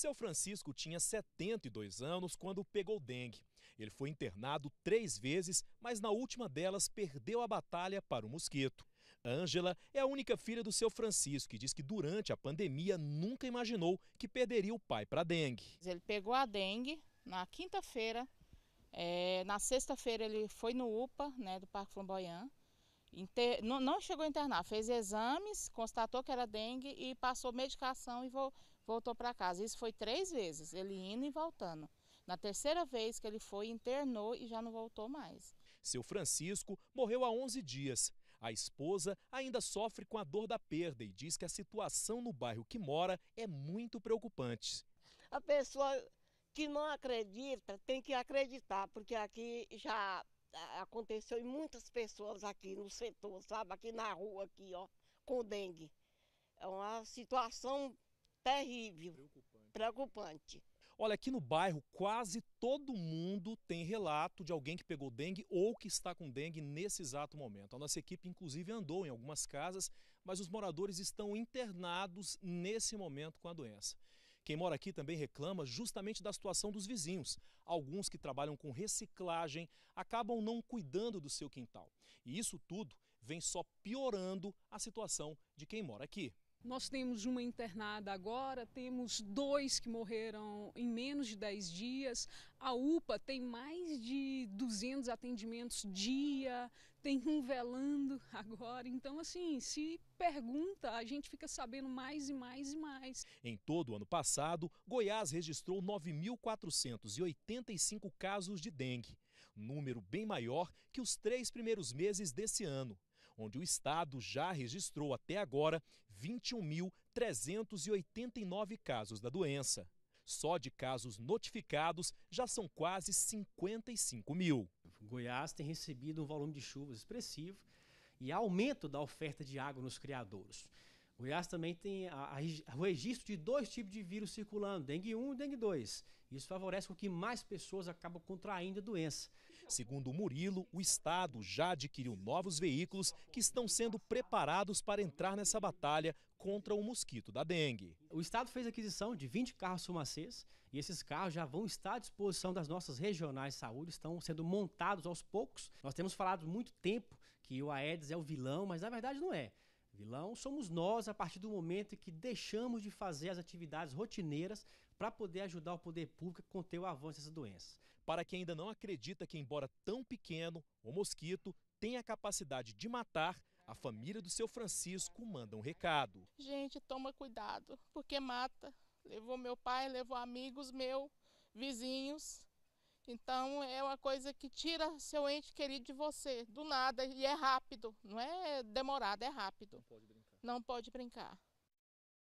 Seu Francisco tinha 72 anos quando pegou dengue. Ele foi internado três vezes, mas na última delas perdeu a batalha para o mosquito. Ângela é a única filha do seu Francisco e diz que durante a pandemia nunca imaginou que perderia o pai para dengue. Ele pegou a dengue na quinta-feira. É, na sexta-feira ele foi no UPA né, do Parque Flamboyant. Inter... Não, não, chegou a internar, fez exames, constatou que era dengue e passou medicação e, vo voltou para casa. Isso foi três vezes, ele indo e voltando. Na terceira vez que ele foi, internou e já não voltou mais. Seu Francisco morreu há 11 dias. A esposa ainda sofre com a dor da perda e diz que a situação no bairro que mora é muito preocupante. A pessoa que não acredita tem que acreditar, porque aqui já aconteceu em muitas pessoas aqui no setor, sabe? Aqui na rua, aqui, ó, com dengue. É uma situação terrível. Preocupante. preocupante. Olha, aqui no bairro quase todo mundo tem relato de alguém que pegou dengue ou que está com dengue nesse exato momento. A nossa equipe, inclusive, andou em algumas casas, mas os moradores estão internados nesse momento com a doença. Quem mora aqui também reclama justamente da situação dos vizinhos. Alguns que trabalham com reciclagem acabam não cuidando do seu quintal. E isso tudo vem só piorando a situação de quem mora aqui. Nós temos uma internada agora, temos dois que morreram em menos de 10 dias. A UPA tem mais de 200 atendimentos dia, tem um velando agora. Então, assim, se pergunta, a gente fica sabendo mais e mais e mais. Em todo o ano passado, Goiás registrou 9.485 casos de dengue, número bem maior que os três primeiros meses desse ano onde o estado já registrou até agora 21.389 casos da doença. Só de casos notificados já são quase 55 mil. Goiás tem recebido um volume de chuvas expressivo e aumento da oferta de água nos criadouros. Goiás também tem a, a, o registro de dois tipos de vírus circulando, dengue 1 e dengue 2. Isso favorece com que mais pessoas acabam contraindo a doença. Segundo Murilo, o Estado já adquiriu novos veículos que estão sendo preparados para entrar nessa batalha contra o mosquito da dengue. O Estado fez aquisição de 20 carros fumacês e esses carros já vão estar à disposição das nossas regionais de saúde, estão sendo montados aos poucos. Nós temos falado muito tempo que o Aedes é o vilão, mas na verdade não é. Vilão somos nós a partir do momento que deixamos de fazer as atividades rotineiras para poder ajudar o poder público a conter o avanço dessa doença. Para quem ainda não acredita que, embora tão pequeno, o mosquito tem a capacidade de matar, a família do seu Francisco manda um recado. Gente, toma cuidado, porque mata. Levou meu pai, levou amigos meus, vizinhos. Então é uma coisa que tira seu ente querido de você, do nada, e é rápido, não é demorado, é rápido. Não pode brincar. Não pode brincar.